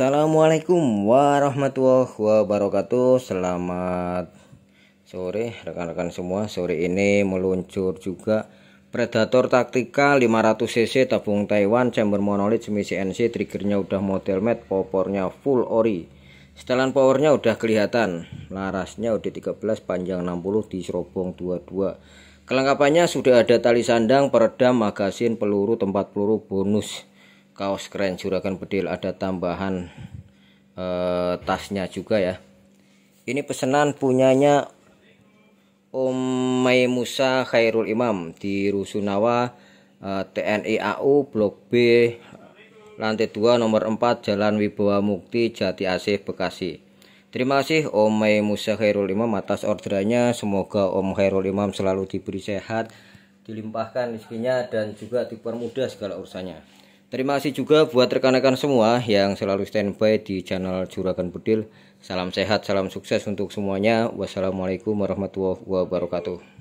Assalamualaikum warahmatullahi wabarakatuh Selamat sore rekan-rekan semua Sore ini meluncur juga Predator Taktika 500cc tabung Taiwan Chamber monolith semi CNC Triggernya udah model mat Popornya full ori Setelan powernya udah kelihatan Larasnya udah 13 panjang 60 di serobong 22 Kelengkapannya sudah ada tali sandang, peredam, magasin, peluru, tempat peluru, bonus kaos keren juragan bedil ada tambahan eh, tasnya juga ya ini pesanan punyanya Om May Musa Khairul Imam di Rusunawa eh, TNI AU Blok B lantai 2 nomor 4 Jalan Wibawa Mukti Jati Asih Bekasi Terima kasih Om May Musa Khairul Imam atas orderannya. Semoga Om Khairul Imam selalu diberi sehat, dilimpahkan rezekinya dan juga dipermudah segala urusannya. Terima kasih juga buat rekan-rekan semua yang selalu standby di channel Juragan budil. Salam sehat, salam sukses untuk semuanya. Wassalamualaikum warahmatullahi wabarakatuh.